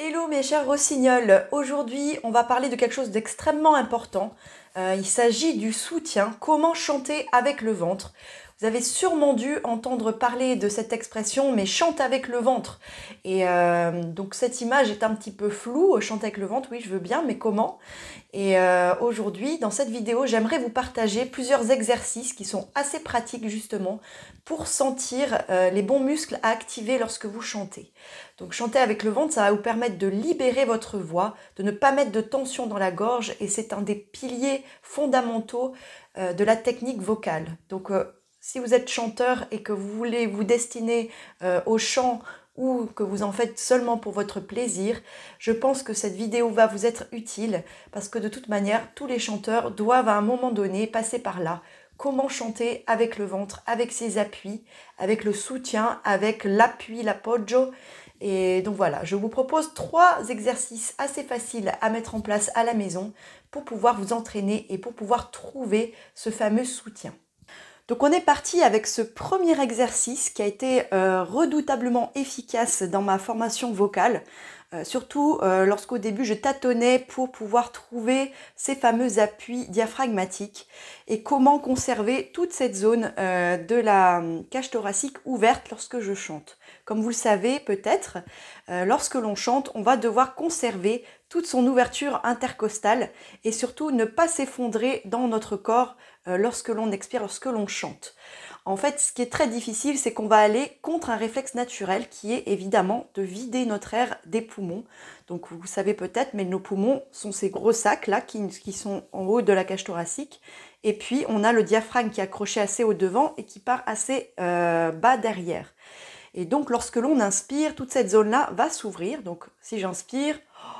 Hello mes chers rossignols, aujourd'hui on va parler de quelque chose d'extrêmement important. Euh, il s'agit du soutien, comment chanter avec le ventre. Vous avez sûrement dû entendre parler de cette expression, mais chante avec le ventre. Et euh, donc cette image est un petit peu floue, euh, chante avec le ventre, oui je veux bien, mais comment Et euh, aujourd'hui, dans cette vidéo, j'aimerais vous partager plusieurs exercices qui sont assez pratiques justement pour sentir les bons muscles à activer lorsque vous chantez. Donc chanter avec le ventre, ça va vous permettre de libérer votre voix, de ne pas mettre de tension dans la gorge, et c'est un des piliers fondamentaux de la technique vocale. Donc si vous êtes chanteur et que vous voulez vous destiner euh, au chant ou que vous en faites seulement pour votre plaisir, je pense que cette vidéo va vous être utile parce que de toute manière, tous les chanteurs doivent à un moment donné passer par là. Comment chanter avec le ventre, avec ses appuis, avec le soutien, avec l'appui, l'appoggio. Et donc voilà, je vous propose trois exercices assez faciles à mettre en place à la maison pour pouvoir vous entraîner et pour pouvoir trouver ce fameux soutien. Donc on est parti avec ce premier exercice qui a été euh, redoutablement efficace dans ma formation vocale, euh, surtout euh, lorsqu'au début je tâtonnais pour pouvoir trouver ces fameux appuis diaphragmatiques et comment conserver toute cette zone de la hum, cage thoracique ouverte lorsque je chante. Comme vous le savez peut-être, lorsque l'on chante, on va devoir conserver toute son ouverture intercostale et surtout ne pas s'effondrer dans notre corps euh, lorsque l'on expire, lorsque l'on chante. En fait, ce qui est très difficile, c'est qu'on va aller contre un réflexe naturel qui est évidemment de vider notre air des poumons. Donc vous savez peut-être, mais nos poumons sont ces gros sacs là qui, sont en haut de la cage thoracique. Et puis on a le diaphragme qui est accroché assez au devant et qui part assez euh, bas derrière. Et donc lorsque l'on inspire, toute cette zone là va s'ouvrir. Donc si j'inspire, oh,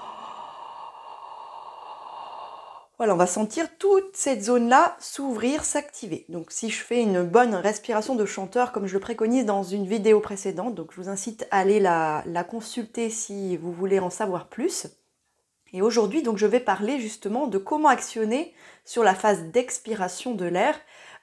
voilà, on va sentir toute cette zone-là s'ouvrir, s'activer. Donc si je fais une bonne respiration de chanteur, comme je le préconise dans une vidéo précédente, donc je vous incite à aller la, consulter si vous voulez en savoir plus. Et aujourd'hui, donc je vais parler justement de comment actionner sur la phase d'expiration de l'air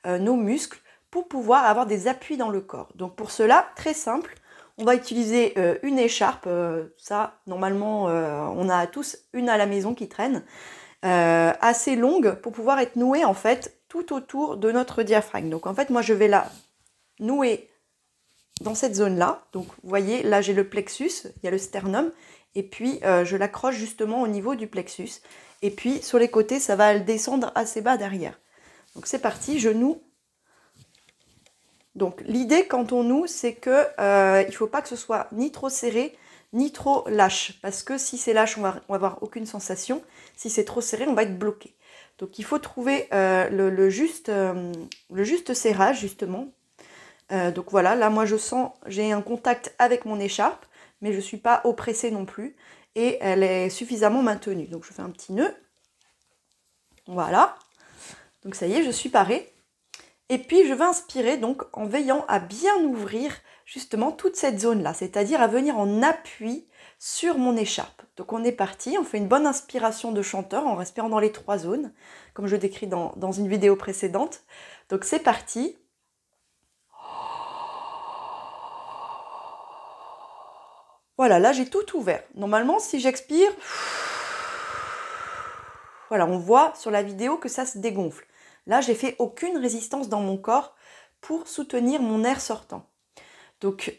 euh, nos muscles pour pouvoir avoir des appuis dans le corps. Donc pour cela, très simple, on va utiliser euh, une écharpe. Euh, ça, normalement, on a tous une à la maison qui traîne. Euh, assez longue pour pouvoir être nouée en fait tout autour de notre diaphragme. Donc en fait, moi je vais la nouer dans cette zone-là. Donc vous voyez, là j'ai le plexus, il y a le sternum, et puis euh, je l'accroche justement au niveau du plexus. Et puis sur les côtés, ça va descendre assez bas derrière. Donc c'est parti, je noue. Donc l'idée quand on noue, c'est que euh, il ne faut pas que ce soit ni trop serré, ni trop lâche, parce que si c'est lâche, on va, va avoir aucune sensation. Si c'est trop serré, on va être bloqué. Donc il faut trouver euh, le, juste, euh, le juste serrage, justement. Euh, donc voilà, là moi je sens, j'ai un contact avec mon écharpe, mais je ne suis pas oppressée non plus, et elle est suffisamment maintenue. Donc je fais un petit nœud. Voilà. Donc ça y est, je suis parée. Et puis je vais inspirer donc en veillant à bien ouvrir justement toute cette zone-là, c'est-à-dire à venir en appui sur mon écharpe. Donc on est parti, on fait une bonne inspiration de chanteur en respirant dans les trois zones, comme je décris dans, dans une vidéo précédente. Donc c'est parti. Voilà, là j'ai tout ouvert. Normalement, si j'expire, voilà, on voit sur la vidéo que ça se dégonfle. Là, j'ai fait aucune résistance dans mon corps pour soutenir mon air sortant. Donc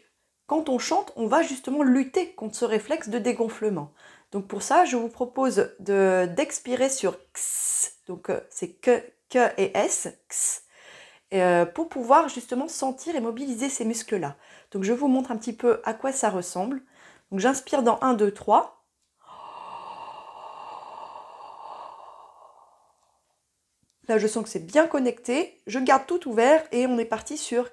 quand on chante, on va justement lutter contre ce réflexe de dégonflement. Donc pour ça, je vous propose d'expirer sur x, donc euh, c'est que, que et s, x, euh, pour pouvoir justement sentir et mobiliser ces muscles-là. Donc je vous montre un petit peu à quoi ça ressemble. Donc j'inspire dans 1, 2, 3. Là, je sens que c'est bien connecté. Je garde tout ouvert et on est parti sur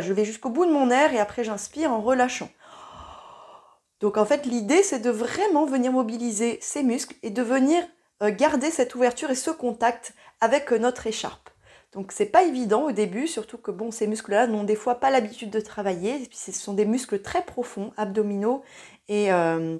je vais jusqu'au bout de mon air et après j'inspire en relâchant. Donc en fait, l'idée, c'est de vraiment venir mobiliser ces muscles et de venir euh, garder cette ouverture et ce contact avec euh, notre écharpe. Donc c'est pas évident au début, surtout que bon, ces muscles-là n'ont des fois pas l'habitude de travailler. puis ce sont des muscles très profonds, abdominaux et, euh,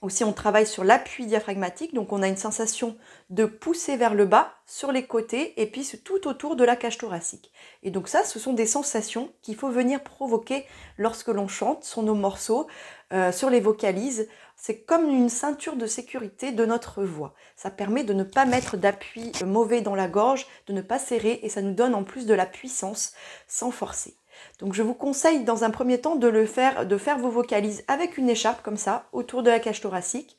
aussi, on travaille sur l'appui diaphragmatique, donc on a une sensation de pousser vers le bas, sur les côtés et puis tout autour de la cage thoracique. Et donc ça, ce sont des sensations qu'il faut venir provoquer lorsque l'on chante sur nos morceaux, euh, sur les vocalises. C'est comme une ceinture de sécurité de notre voix. Ça permet de ne pas mettre d'appui mauvais dans la gorge, de ne pas serrer et ça nous donne en plus de la puissance sans forcer. Donc je vous conseille dans un premier temps de le faire, de faire vos vocalises avec une écharpe comme ça autour de la cage thoracique.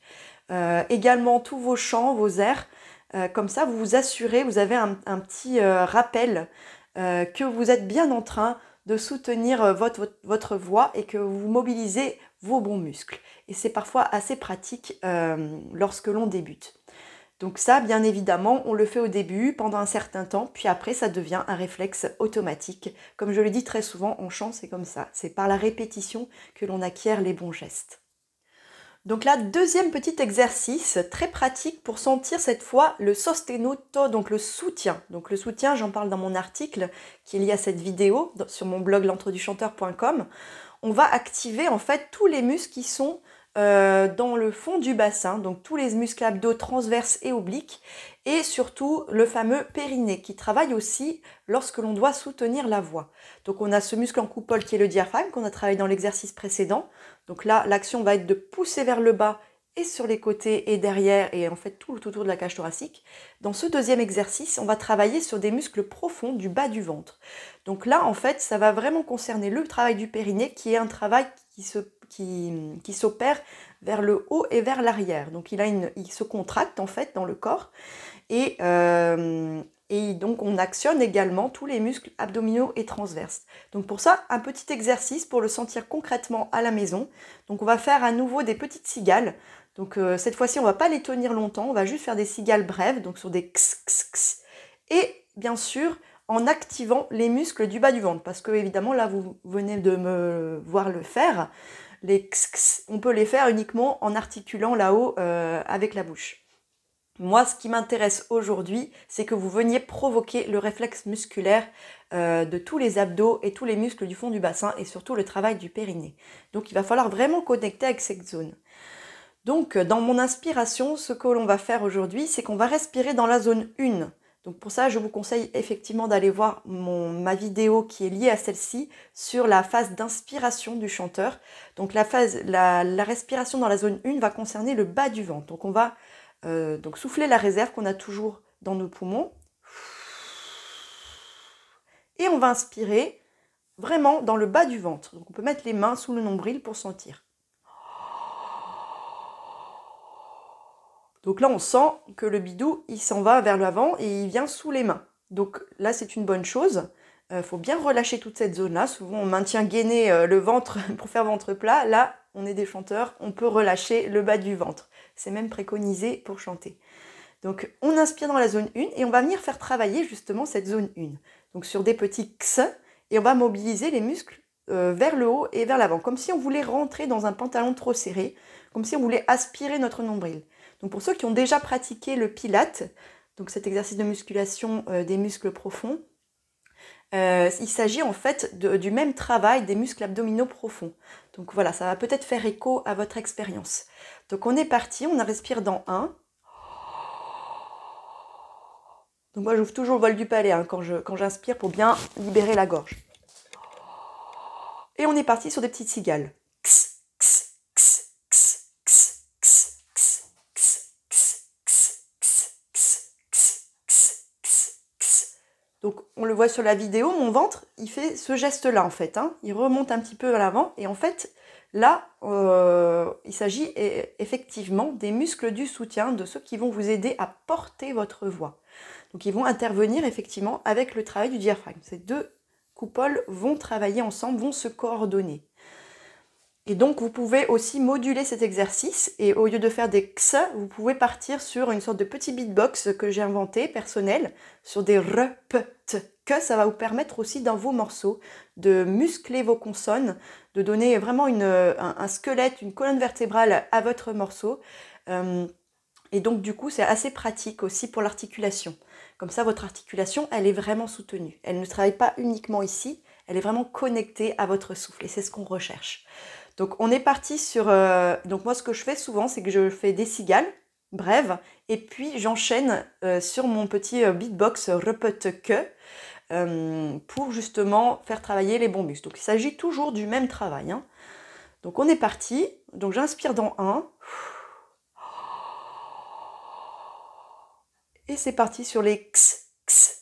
Euh, également tous vos chants, vos airs. Euh, comme ça, vous vous assurez, vous avez un, petit euh, rappel que vous êtes bien en train de soutenir votre, votre, voix et que vous mobilisez vos bons muscles. Et c'est parfois assez pratique lorsque l'on débute. Donc ça, bien évidemment, on le fait au début, pendant un certain temps, puis après, ça devient un réflexe automatique. Comme je le dis très souvent, en chant, c'est comme ça. C'est par la répétition que l'on acquiert les bons gestes. Donc là, deuxième petit exercice très pratique pour sentir cette fois le sostenuto, donc le soutien. Donc le soutien, j'en parle dans mon article qui est lié à cette vidéo sur mon blog l'entreduchanteur.com. On va activer en fait tous les muscles qui sont euh, dans le fond du bassin, donc tous les muscles abdos transverses et obliques, et surtout le fameux périnée qui travaille aussi lorsque l'on doit soutenir la voix. Donc on a ce muscle en coupole qui est le diaphragme qu'on a travaillé dans l'exercice précédent. Donc là, l'action va être de pousser vers le bas et sur les côtés et derrière et en fait tout autour de la cage thoracique. Dans ce deuxième exercice, on va travailler sur des muscles profonds du bas du ventre. Donc là, en fait, ça va vraiment concerner le travail du périnée qui est un travail qui se qui, s'opère vers le haut et vers l'arrière. Donc il, a une, il se contracte en fait dans le corps euh, et, donc on actionne également tous les muscles abdominaux et transverses. Donc pour ça, un petit exercice pour le sentir concrètement à la maison. Donc on va faire à nouveau des petites cigales. Donc euh, cette fois-ci, on ne va pas les tenir longtemps, on va juste faire des cigales brèves, donc sur des x, Et bien sûr, en activant les muscles du bas du ventre, parce que évidemment là, vous venez de me voir le faire. Les x, on peut les faire uniquement en articulant là-haut euh, avec la bouche. Moi, ce qui m'intéresse aujourd'hui, c'est que vous veniez provoquer le réflexe musculaire euh, de tous les abdos et tous les muscles du fond du bassin et surtout le travail du périnée. Donc, il va falloir vraiment connecter avec cette zone. Donc, dans mon inspiration, ce que l'on va faire aujourd'hui, c'est qu'on va respirer dans la zone 1. Donc pour ça, je vous conseille effectivement d'aller voir ma vidéo qui est liée à celle-ci sur la phase d'inspiration du chanteur. Donc la phase, la, respiration dans la zone 1 va concerner le bas du ventre. Donc on va euh, donc souffler la réserve qu'on a toujours dans nos poumons. Et on va inspirer vraiment dans le bas du ventre. Donc on peut mettre les mains sous le nombril pour sentir. Donc là, on sent que le bidou, il s'en va vers l'avant et il vient sous les mains. Donc là, c'est une bonne chose. Il euh, faut bien relâcher toute cette zone-là. Souvent, on maintient gainé euh, le ventre pour faire ventre plat. Là, on est des chanteurs, on peut relâcher le bas du ventre. C'est même préconisé pour chanter. Donc, on inspire dans la zone 1 et on va venir faire travailler justement cette zone 1. Donc, sur des petits X, et on va mobiliser les muscles euh, vers le haut et vers l'avant, comme si on voulait rentrer dans un pantalon trop serré, comme si on voulait aspirer notre nombril. Donc pour ceux qui ont déjà pratiqué le pilate, donc cet exercice de musculation euh, des muscles profonds, euh, il s'agit en fait du même travail des muscles abdominaux profonds. Donc voilà, ça va peut-être faire écho à votre expérience. Donc on est parti, on respire dans un. Donc moi j'ouvre toujours le vol du palais hein, quand j'inspire pour bien libérer la gorge. Et on est parti sur des petites cigales. on le voit sur la vidéo, mon ventre, il fait ce geste-là en fait. Hein. Il remonte un petit peu à l'avant et en fait, là, euh, il s'agit effectivement des muscles du soutien, de ceux qui vont vous aider à porter votre voix. Donc ils vont intervenir effectivement avec le travail du diaphragme. Ces deux coupoles vont travailler ensemble, vont se coordonner. Et donc vous pouvez aussi moduler cet exercice et au lieu de faire des x, vous pouvez partir sur une sorte de petit beatbox que j'ai inventé personnel sur des r, p, que ça va vous permettre aussi dans vos morceaux de muscler vos consonnes, de donner vraiment un, squelette, une colonne vertébrale à votre morceau. Euh, et donc du coup c'est assez pratique aussi pour l'articulation. Comme ça votre articulation elle est vraiment soutenue. Elle ne travaille pas uniquement ici, elle est vraiment connectée à votre souffle et c'est ce qu'on recherche. Donc on est parti sur... Euh, donc moi ce que je fais souvent c'est que je fais des cigales, brèves, et puis j'enchaîne euh, sur mon petit euh, beatbox repete que pour justement faire travailler les bons Donc il s'agit toujours du même travail. Hein. Donc on est parti. Donc j'inspire dans un. Et c'est parti sur les x, x,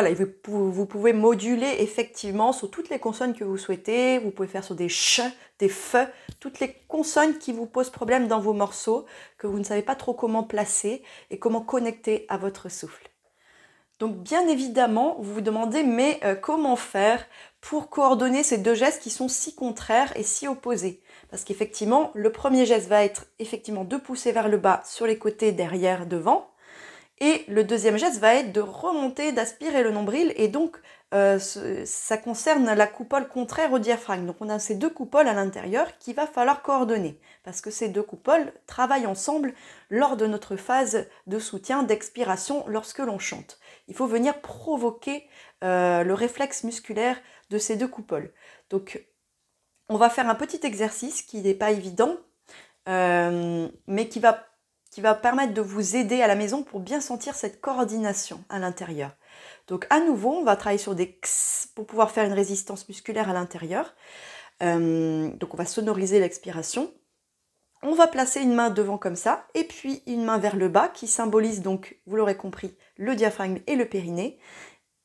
Voilà, vous pouvez moduler effectivement sur toutes les consonnes que vous souhaitez. Vous pouvez faire sur des ch, des f, toutes les consonnes qui vous posent problème dans vos morceaux, que vous ne savez pas trop comment placer et comment connecter à votre souffle. Donc bien évidemment, vous vous demandez mais euh, comment faire pour coordonner ces deux gestes qui sont si contraires et si opposés Parce qu'effectivement, le premier geste va être effectivement de pousser vers le bas sur les côtés, derrière, devant. Et le deuxième geste va être de remonter, d'aspirer le nombril et donc euh, ça concerne la coupole contraire au diaphragme. Donc on a ces deux coupoles à l'intérieur qu'il va falloir coordonner parce que ces deux coupoles travaillent ensemble lors de notre phase de soutien, d'expiration, lorsque l'on chante. Il faut venir provoquer euh, le réflexe musculaire de ces deux coupoles. Donc on va faire un petit exercice qui n'est pas évident, euh, mais qui va qui va permettre de vous aider à la maison pour bien sentir cette coordination à l'intérieur. Donc à nouveau, on va travailler sur des x pour pouvoir faire une résistance musculaire à l'intérieur. Euh, donc on va sonoriser l'expiration. On va placer une main devant comme ça et puis une main vers le bas qui symbolise donc, vous l'aurez compris, le diaphragme et le périnée.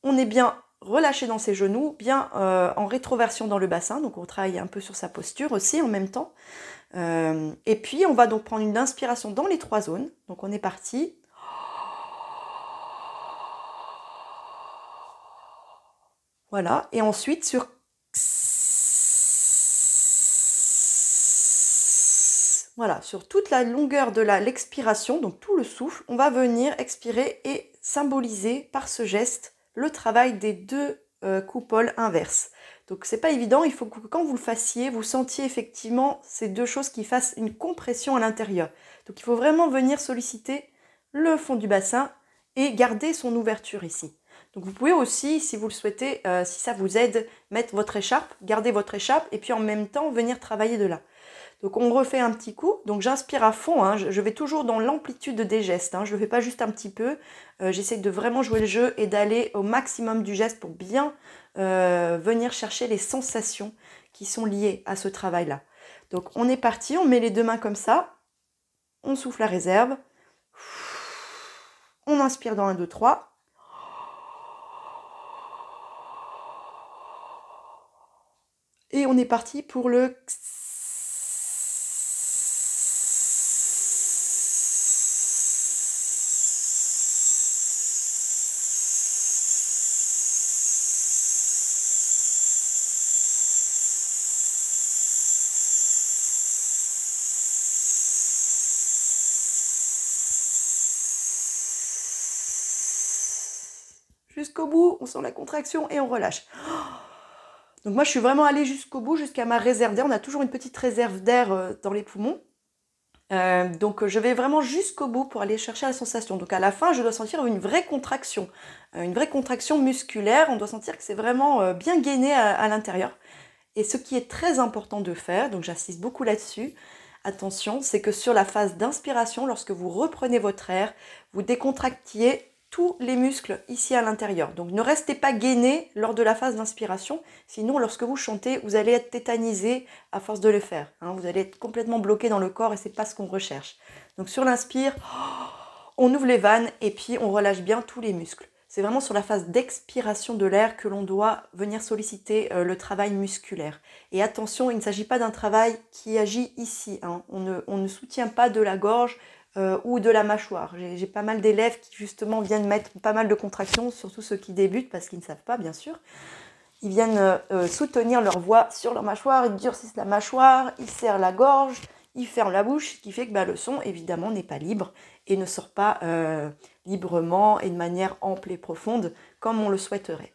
On est bien relâché dans ses genoux, bien euh, en rétroversion dans le bassin, donc on travaille un peu sur sa posture aussi en même temps. Euh, et puis, on va donc prendre une inspiration dans les trois zones. Donc, on est parti. Voilà. Et ensuite, sur Voilà, sur toute la longueur de l'expiration, donc tout le souffle, on va venir expirer et symboliser par ce geste le travail des deux euh, coupoles inverses. Donc c'est pas évident, il faut que quand vous le fassiez, vous sentiez effectivement ces deux choses qui fassent une compression à l'intérieur. Donc il faut vraiment venir solliciter le fond du bassin et garder son ouverture ici. Donc vous pouvez aussi, si vous le souhaitez, euh, si ça vous aide, mettre votre écharpe, garder votre écharpe et puis en même temps venir travailler de là. Donc on refait un petit coup, donc j'inspire à fond, hein. je, vais toujours dans l'amplitude des gestes, hein. je ne le fais pas juste un petit peu, euh, j'essaie de vraiment jouer le jeu et d'aller au maximum du geste pour bien euh, venir chercher les sensations qui sont liées à ce travail-là. Donc on est parti, on met les deux mains comme ça, on souffle la réserve, on inspire dans un, 2, 3, et on est parti pour le jusqu'au bout, on sent la contraction et on relâche. Donc moi, je suis vraiment allée jusqu'au bout, jusqu'à ma réserve d'air. On a toujours une petite réserve d'air euh, dans les poumons. Euh, donc euh, je vais vraiment jusqu'au bout pour aller chercher la sensation. Donc à la fin, je dois sentir une vraie contraction, une vraie contraction musculaire. On doit sentir que c'est vraiment bien gainé à, l'intérieur. Et ce qui est très important de faire, donc j'insiste beaucoup là-dessus, attention, c'est que sur la phase d'inspiration, lorsque vous reprenez votre air, vous décontractiez tous les muscles ici à l'intérieur. Donc ne restez pas gainé lors de la phase d'inspiration, sinon lorsque vous chantez, vous allez être tétanisé à force de le faire. Hein. vous allez être complètement bloqué dans le corps et c'est pas ce qu'on recherche. Donc sur l'inspire, on ouvre les vannes et puis on relâche bien tous les muscles. C'est vraiment sur la phase d'expiration de l'air que l'on doit venir solliciter euh, le travail musculaire. Et attention, il ne s'agit pas d'un travail qui agit ici. Hein. on, ne, soutient pas de la gorge, euh, ou de la mâchoire. J'ai pas mal d'élèves qui justement viennent mettre pas mal de contractions, surtout ceux qui débutent parce qu'ils ne savent pas bien sûr. Ils viennent euh, euh, soutenir leur voix sur leur mâchoire, ils durcissent la mâchoire, ils serrent la gorge, ils ferment la bouche, ce qui fait que bah, le son évidemment n'est pas libre et ne sort pas librement et de manière ample et profonde comme on le souhaiterait.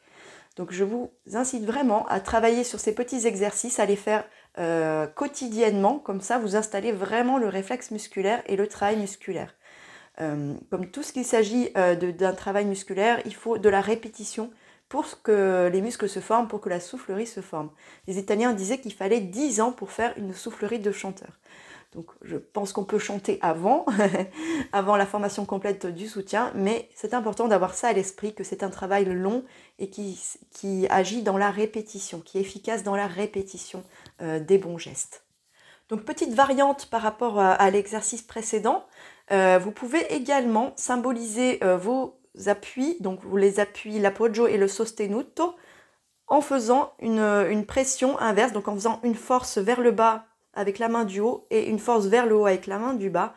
Donc je vous incite vraiment à travailler sur ces petits exercices, à les faire euh, quotidiennement, comme ça vous installez vraiment le réflexe musculaire et le travail musculaire. Euh, comme tout ce qu'il s'agit euh, d'un travail musculaire, il faut de la répétition pour que les muscles se forment, pour que la soufflerie se forme. Les Italiens disaient qu'il fallait 10 ans pour faire une soufflerie de chanteur. Donc je pense qu'on peut chanter avant, avant la formation complète du soutien, mais c'est important d'avoir ça à l'esprit, que c'est un travail long et qui, agit dans la répétition, qui est efficace dans la répétition euh, des bons gestes. Donc petite variante par rapport à, l'exercice précédent, euh, vous pouvez également symboliser euh, vos appuis, donc vous les appuis, l'appoggio et le sostenuto, en faisant une, une pression inverse, donc en faisant une force vers le bas avec la main du haut et une force vers le haut avec la main du bas,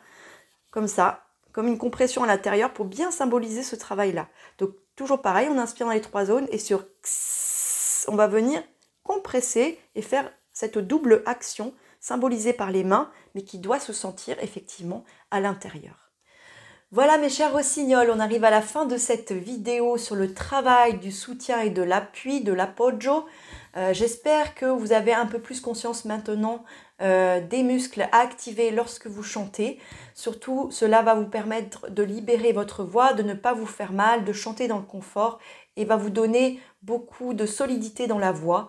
comme ça, comme une compression à l'intérieur pour bien symboliser ce travail-là. Donc toujours pareil, on inspire dans les trois zones et sur on va venir compresser et faire cette double action symbolisée par les mains, mais qui doit se sentir effectivement à l'intérieur. Voilà mes chers rossignols, on arrive à la fin de cette vidéo sur le travail du soutien et de l'appui de l'appoggio. Euh, j'espère que vous avez un peu plus conscience maintenant euh, des muscles à activer lorsque vous chantez. Surtout, cela va vous permettre de libérer votre voix, de ne pas vous faire mal, de chanter dans le confort et va vous donner beaucoup de solidité dans la voix.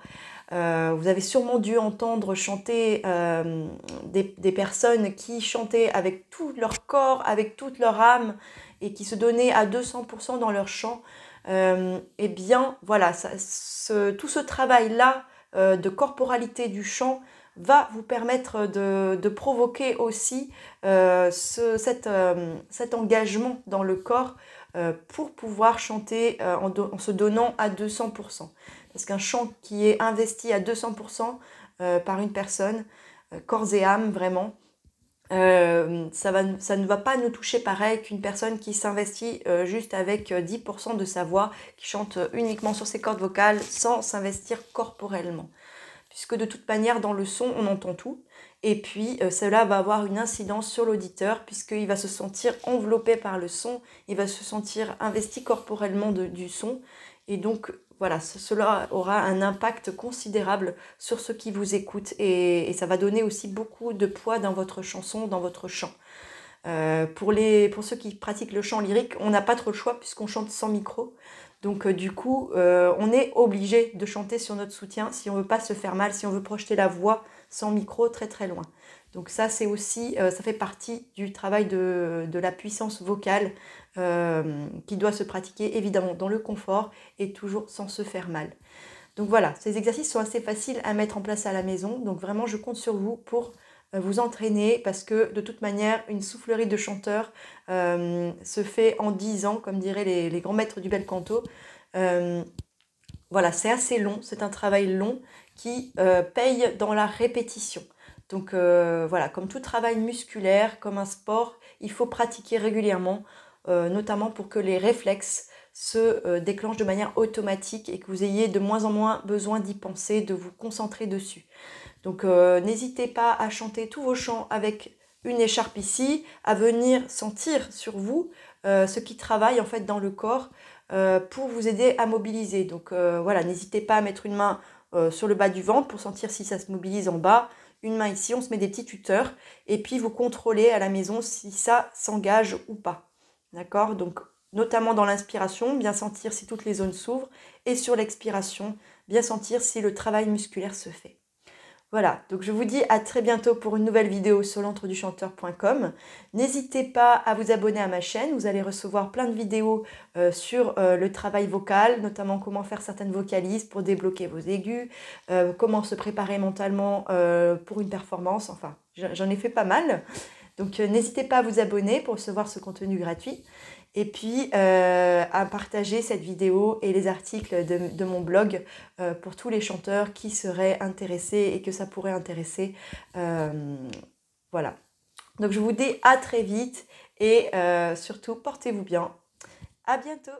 Euh, vous avez sûrement dû entendre chanter euh, des, personnes qui chantaient avec tout leur corps, avec toute leur âme et qui se donnaient à 200% dans leur chant. eh bien, voilà, tout ce travail-là de corporalité du chant va vous permettre de, provoquer aussi euh, euh, cet, engagement dans le corps euh, pour pouvoir chanter en, se donnant à 200%. Parce qu'un chant qui est investi à 200% par une personne, corps et âme vraiment, ça, ne va pas nous toucher pareil qu'une personne qui s'investit juste avec 10% de sa voix, qui chante uniquement sur ses cordes vocales sans s'investir corporellement puisque de toute manière dans le son on entend tout. Et puis euh, cela va avoir une incidence sur l'auditeur puisqu'il va se sentir enveloppé par le son, il va se sentir investi corporellement du son. Et donc voilà, cela aura un impact considérable sur ceux qui vous écoutent et, ça va donner aussi beaucoup de poids dans votre chanson, dans votre chant. Euh, pour, les, pour ceux qui pratiquent le chant lyrique, on n'a pas trop le choix puisqu'on chante sans micro. Donc euh, du coup, euh, on est obligé de chanter sur notre soutien si on ne veut pas se faire mal, si on veut projeter la voix sans micro très très loin. Donc ça, c'est aussi, euh, ça fait partie du travail de la puissance vocale qui doit se pratiquer évidemment dans le confort et toujours sans se faire mal. Donc voilà, ces exercices sont assez faciles à mettre en place à la maison. Donc vraiment, je compte sur vous pour euh, vous entraîner parce que de toute manière, une soufflerie de chanteur euh, se fait en 10 ans, comme diraient les, grands maîtres du bel canto. Euh, voilà, c'est assez long, c'est un travail long qui paye dans la répétition. Donc voilà, comme tout travail musculaire, comme un sport, il faut pratiquer régulièrement, notamment pour que les réflexes se déclenchent de manière automatique et que vous ayez de moins en moins besoin d'y penser, de vous concentrer dessus. Donc euh, n'hésitez pas à chanter tous vos chants avec une écharpe ici, à venir sentir sur vous euh, ce qui travaille en fait dans le corps euh, pour vous aider à mobiliser. Donc voilà, n'hésitez pas à mettre une main sur le bas du ventre pour sentir si ça se mobilise en bas, une main ici, on se met des petits tuteurs et puis vous contrôlez à la maison si ça s'engage ou pas. D'accord Donc notamment dans l'inspiration, bien sentir si toutes les zones s'ouvrent et sur l'expiration, bien sentir si le travail musculaire se fait. Voilà, donc je vous dis à très bientôt pour une nouvelle vidéo sur l'entreduchanteur.com. N'hésitez pas à vous abonner à ma chaîne, vous allez recevoir plein de vidéos euh, sur euh, le travail vocal, notamment comment faire certaines vocalises pour débloquer vos aigus, euh, comment se préparer mentalement pour une performance, enfin j'en ai fait pas mal. Donc n'hésitez pas à vous abonner pour recevoir ce contenu gratuit. Et puis euh, à partager cette vidéo et les articles de, mon blog euh, pour tous les chanteurs qui seraient intéressés et que ça pourrait intéresser. Euh, voilà. Donc je vous dis à très vite et surtout portez-vous bien. À bientôt